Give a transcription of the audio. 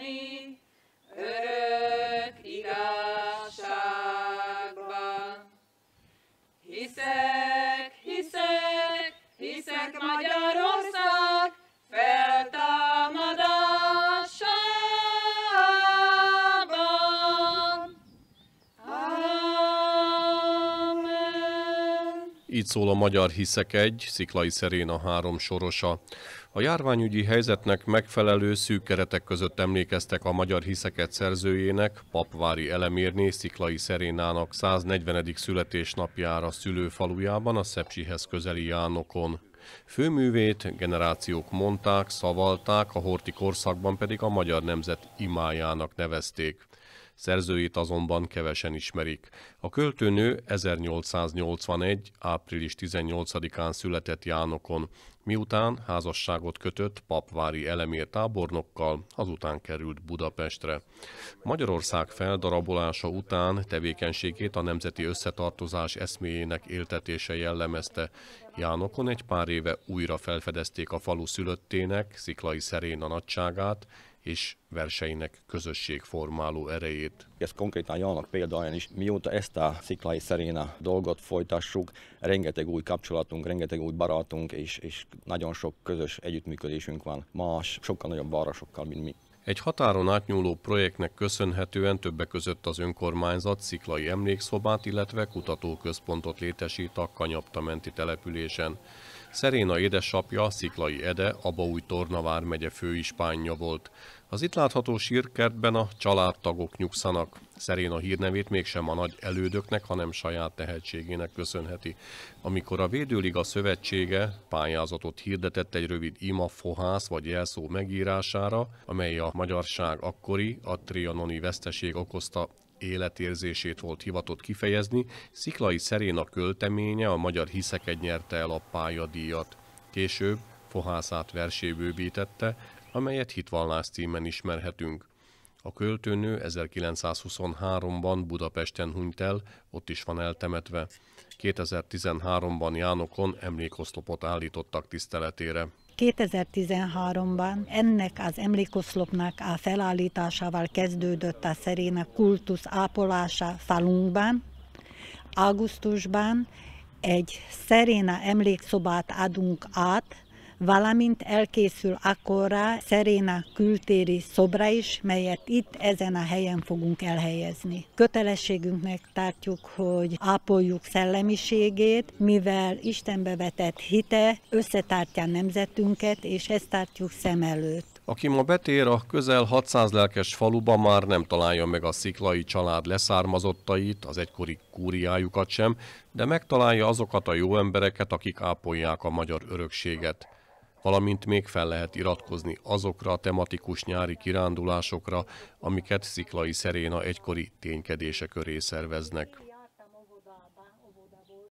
menni, örök igazságban. Hiszek, hiszek, hiszek magyar. Így szól a Magyar Hiszek egy, Sziklai Szeréna három sorosa. A járványügyi helyzetnek megfelelő szűk keretek között emlékeztek a Magyar Hiszeket szerzőjének, Papvári Elemérné Sziklai Szerénának 140. születésnapjára szülőfalujában a Szepsihez közeli Jánokon. Főművét generációk mondták, szavalták, a horti korszakban pedig a magyar nemzet imájának nevezték. Szerzőit azonban kevesen ismerik. A költőnő 1881. április 18-án született Jánokon, miután házasságot kötött papvári elemér tábornokkal, azután került Budapestre. Magyarország feldarabolása után tevékenységét a nemzeti összetartozás eszméjének éltetése jellemezte. Jánokon egy pár éve újra felfedezték a falu szülöttének, Sziklai a nagyságát, és verseinek közösségformáló erejét. Ez konkrétan Jannak példáján is, mióta ezt a Sziklai Szeréna dolgot folytassuk, rengeteg új kapcsolatunk, rengeteg új barátunk, és, és nagyon sok közös együttműködésünk van más, sokkal nagyobb városokkal, mint mi. Egy határon átnyúló projektnek köszönhetően többek között az önkormányzat sziklai emlékszobát, illetve kutatóközpontot létesít a Kanyapta menti településen. Szeréna édesapja, Sziklai Ede, Abaúj Tornavár megye főispánja volt. Az itt látható sírkertben a családtagok nyugszanak. Szeréna hírnevét mégsem a nagy elődöknek, hanem saját tehetségének köszönheti. Amikor a Védőliga Szövetsége pályázatot hirdetett egy rövid ima, fohász vagy jelszó megírására, amely a magyarság akkori, a trianoni veszteség okozta életérzését volt hivatott kifejezni, Sziklai Szeréna költeménye a magyar hiszeket nyerte el a pályadíjat. Később fohászát versé bővítette, amelyet hitvallás címen ismerhetünk. A költőnő 1923-ban Budapesten hunyt el, ott is van eltemetve. 2013-ban Jánokon emlékoszlopot állítottak tiszteletére. 2013-ban ennek az emlékoszlopnak a felállításával kezdődött a szerének kultusz ápolása falunkban. Augusztusban egy szeréna emlékszobát adunk át valamint elkészül akkora Szeréna kültéri szobra is, melyet itt ezen a helyen fogunk elhelyezni. Kötelességünknek tartjuk, hogy ápoljuk szellemiségét, mivel Istenbe vetett hite összetartja nemzetünket, és ezt tartjuk szem előtt. Aki ma betér a közel 600 lelkes faluba már nem találja meg a sziklai család leszármazottait, az egykori kúriájukat sem, de megtalálja azokat a jó embereket, akik ápolják a magyar örökséget valamint még fel lehet iratkozni azokra a tematikus nyári kirándulásokra, amiket Sziklai Szeréna egykori ténykedése köré szerveznek.